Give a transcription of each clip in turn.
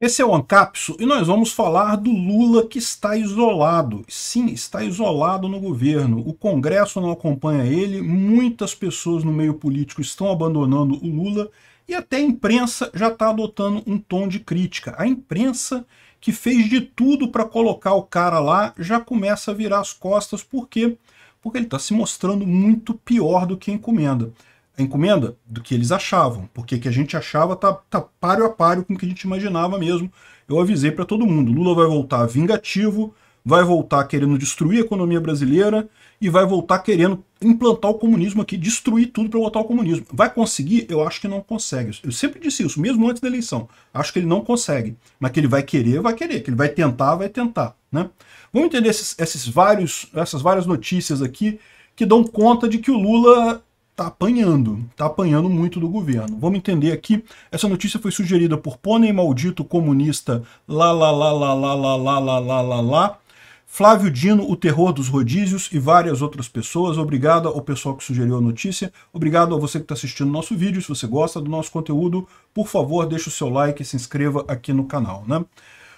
Esse é o Ancapso e nós vamos falar do Lula que está isolado. Sim, está isolado no governo. O Congresso não acompanha ele, muitas pessoas no meio político estão abandonando o Lula e até a imprensa já está adotando um tom de crítica. A imprensa que fez de tudo para colocar o cara lá já começa a virar as costas. Por quê? Porque ele está se mostrando muito pior do que encomenda a encomenda do que eles achavam, porque o que a gente achava tá, tá páreo a páreo com o que a gente imaginava mesmo. Eu avisei para todo mundo, Lula vai voltar vingativo, vai voltar querendo destruir a economia brasileira e vai voltar querendo implantar o comunismo aqui, destruir tudo para botar o comunismo. Vai conseguir? Eu acho que não consegue. Eu sempre disse isso, mesmo antes da eleição. Acho que ele não consegue, mas que ele vai querer, vai querer, que ele vai tentar, vai tentar. Né? Vamos entender esses, esses vários, essas várias notícias aqui que dão conta de que o Lula tá apanhando, tá apanhando muito do governo. Vamos entender aqui, essa notícia foi sugerida por Pônei Maldito Comunista, lá, lá, lá, lá, lá, lá, lá, lá, lá, lá, lá, Flávio Dino, O Terror dos Rodízios e várias outras pessoas. Obrigado ao pessoal que sugeriu a notícia. Obrigado a você que está assistindo nosso vídeo. Se você gosta do nosso conteúdo, por favor, deixe o seu like e se inscreva aqui no canal. Né?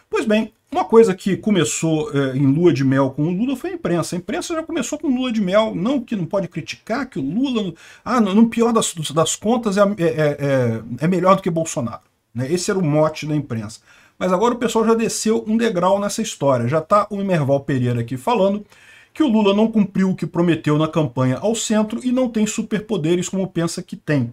Pois bem, uma coisa que começou é, em lua de mel com o Lula foi a imprensa. A imprensa já começou com lua de mel, não que não pode criticar, que o Lula, ah, no, no pior das, das contas, é é, é, é, é, melhor do que Bolsonaro. Né? Esse era o mote da imprensa. Mas agora o pessoal já desceu um degrau nessa história. Já está o Merval Pereira aqui falando que o Lula não cumpriu o que prometeu na campanha ao centro e não tem superpoderes como pensa que tem.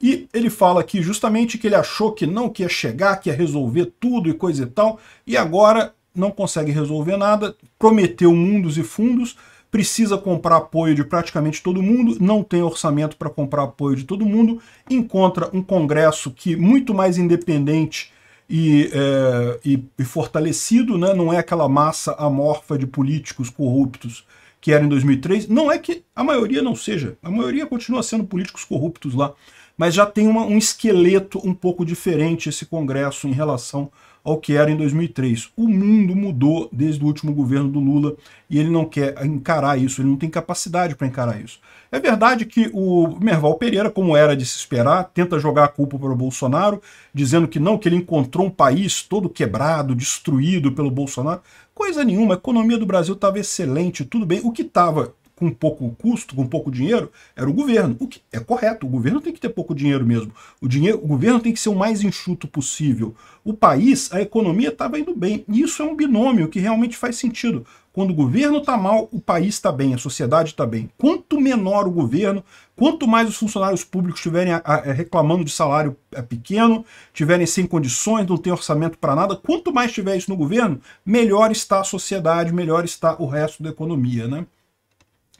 E ele fala aqui justamente que ele achou que não, que ia chegar, que ia resolver tudo e coisa e tal, e agora não consegue resolver nada, prometeu mundos e fundos, precisa comprar apoio de praticamente todo mundo, não tem orçamento para comprar apoio de todo mundo, encontra um Congresso que muito mais independente e, é, e, e fortalecido, né? não é aquela massa amorfa de políticos corruptos que era em 2003. Não é que a maioria não seja, a maioria continua sendo políticos corruptos lá, mas já tem uma, um esqueleto um pouco diferente esse Congresso em relação ao que era em 2003. O mundo mudou desde o último governo do Lula e ele não quer encarar isso, ele não tem capacidade para encarar isso. É verdade que o Merval Pereira, como era de se esperar, tenta jogar a culpa para o Bolsonaro, dizendo que não, que ele encontrou um país todo quebrado, destruído pelo Bolsonaro. Coisa nenhuma, a economia do Brasil estava excelente, tudo bem. O que estava com pouco custo, com pouco dinheiro, era o governo. O que é correto, o governo tem que ter pouco dinheiro mesmo. O, dinheiro, o governo tem que ser o mais enxuto possível. O país, a economia estava indo bem. E isso é um binômio que realmente faz sentido. Quando o governo está mal, o país está bem, a sociedade está bem. Quanto menor o governo, quanto mais os funcionários públicos estiverem reclamando de salário é, pequeno, tiverem sem condições, não tem orçamento para nada, quanto mais tiver isso no governo, melhor está a sociedade, melhor está o resto da economia, né?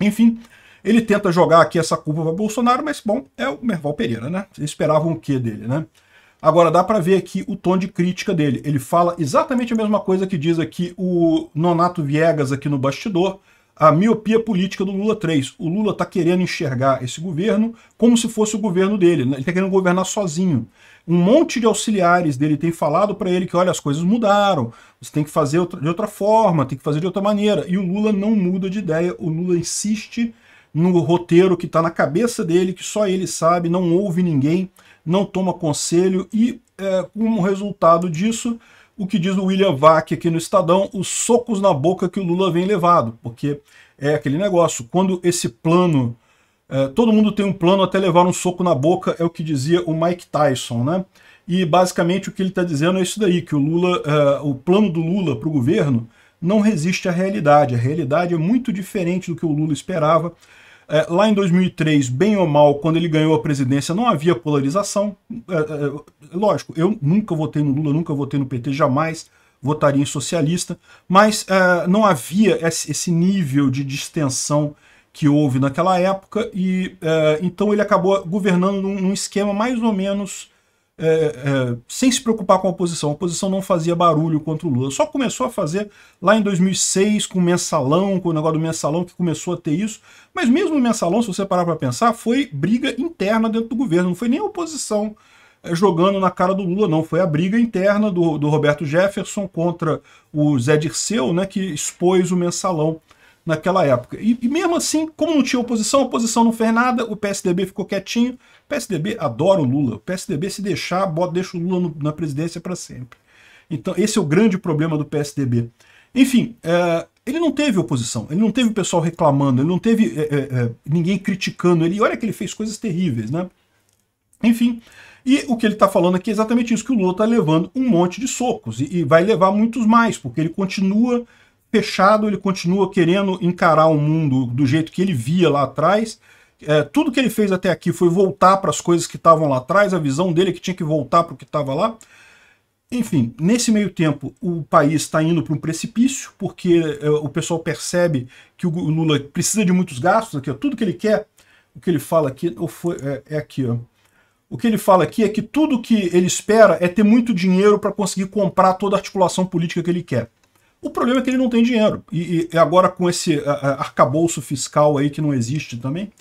Enfim, ele tenta jogar aqui essa culpa para Bolsonaro, mas, bom, é o Merval Pereira, né? Esperavam o que dele, né? Agora, dá para ver aqui o tom de crítica dele. Ele fala exatamente a mesma coisa que diz aqui o Nonato Viegas aqui no bastidor, a miopia política do Lula 3. O Lula está querendo enxergar esse governo como se fosse o governo dele. Né? Ele está querendo governar sozinho. Um monte de auxiliares dele tem falado para ele que, olha, as coisas mudaram, você tem que fazer de outra forma, tem que fazer de outra maneira. E o Lula não muda de ideia, o Lula insiste no roteiro que está na cabeça dele, que só ele sabe, não ouve ninguém, não toma conselho, e é, como resultado disso, o que diz o William Vac aqui no Estadão, os socos na boca que o Lula vem levado, porque é aquele negócio, quando esse plano, é, todo mundo tem um plano até levar um soco na boca, é o que dizia o Mike Tyson, né? E basicamente o que ele está dizendo é isso daí, que o, Lula, é, o plano do Lula para o governo não resiste à realidade. A realidade é muito diferente do que o Lula esperava, é, lá em 2003, bem ou mal, quando ele ganhou a presidência, não havia polarização. É, é, é lógico, eu nunca votei no Lula, nunca votei no PT, jamais votaria em socialista, mas é, não havia esse nível de distensão que houve naquela época, e então ele acabou governando num, num esquema mais ou menos é, é, sem se preocupar com a oposição. A oposição não fazia barulho contra o Lula. Só começou a fazer lá em 2006 com o mensalão, com o negócio do mensalão que começou a ter isso. Mas mesmo o mensalão, se você parar para pensar, foi briga interna dentro do governo. Não foi nem a oposição é, jogando na cara do Lula, não. Foi a briga interna do, do Roberto Jefferson contra o Zé Dirceu, né, que expôs o mensalão naquela época. E, e, mesmo assim, como não tinha oposição, a oposição não fez nada, o PSDB ficou quietinho. O PSDB adora o Lula. O PSDB, se deixar, bota, deixa o Lula no, na presidência para sempre. Então, esse é o grande problema do PSDB. Enfim, é, ele não teve oposição, ele não teve o pessoal reclamando, ele não teve é, é, é, ninguém criticando ele. E olha que ele fez coisas terríveis, né? Enfim, e o que ele está falando aqui é exatamente isso, que o Lula está levando um monte de socos, e, e vai levar muitos mais, porque ele continua fechado, ele continua querendo encarar o mundo do jeito que ele via lá atrás. É, tudo que ele fez até aqui foi voltar para as coisas que estavam lá atrás, a visão dele é que tinha que voltar para o que estava lá. Enfim, nesse meio tempo, o país está indo para um precipício, porque é, o pessoal percebe que o Lula precisa de muitos gastos, aqui, ó, tudo que ele quer, o que ele fala aqui ou foi, é, é aqui, ó. O que ele fala aqui é que tudo que ele espera é ter muito dinheiro para conseguir comprar toda a articulação política que ele quer. O problema é que ele não tem dinheiro. E, e agora com esse arcabouço fiscal aí que não existe também,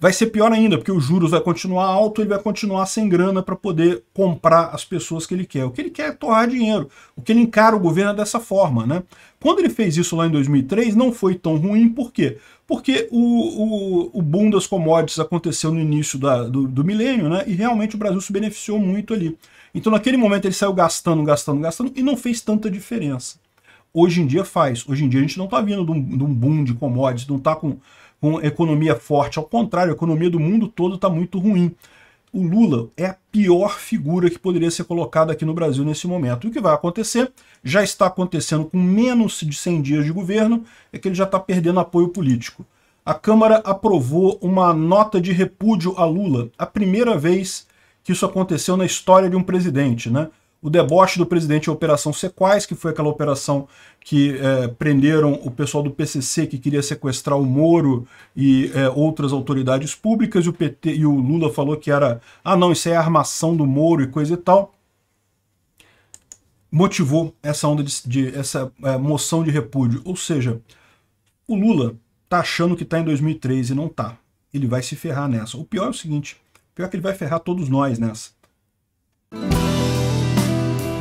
vai ser pior ainda, porque os juros vai continuar alto, ele vai continuar sem grana para poder comprar as pessoas que ele quer. O que ele quer é torrar dinheiro, o que ele encara o governo é dessa forma. Né? Quando ele fez isso lá em 2003, não foi tão ruim, por quê? Porque o, o, o boom das commodities aconteceu no início da, do, do milênio, né? e realmente o Brasil se beneficiou muito ali. Então naquele momento ele saiu gastando, gastando, gastando, e não fez tanta diferença hoje em dia faz. Hoje em dia a gente não está vindo de um, de um, boom de commodities, não está com, com economia forte. Ao contrário, a economia do mundo todo está muito ruim. O Lula é a pior figura que poderia ser colocada aqui no Brasil nesse momento. E o que vai acontecer? Já está acontecendo com menos de 100 dias de governo, é que ele já está perdendo apoio político. A Câmara aprovou uma nota de repúdio a Lula, a primeira vez que isso aconteceu na história de um presidente, né? o deboche do presidente, a Operação Sequais, que foi aquela operação que é, prenderam o pessoal do PCC que queria sequestrar o Moro e é, outras autoridades públicas, e o, PT, e o Lula falou que era, ah não, isso é armação do Moro e coisa e tal. Motivou essa onda de, de essa é, moção de repúdio. Ou seja, o Lula tá achando que tá em 2003 e não tá. Ele vai se ferrar nessa. O pior é o seguinte, o pior é que ele vai ferrar todos nós nessa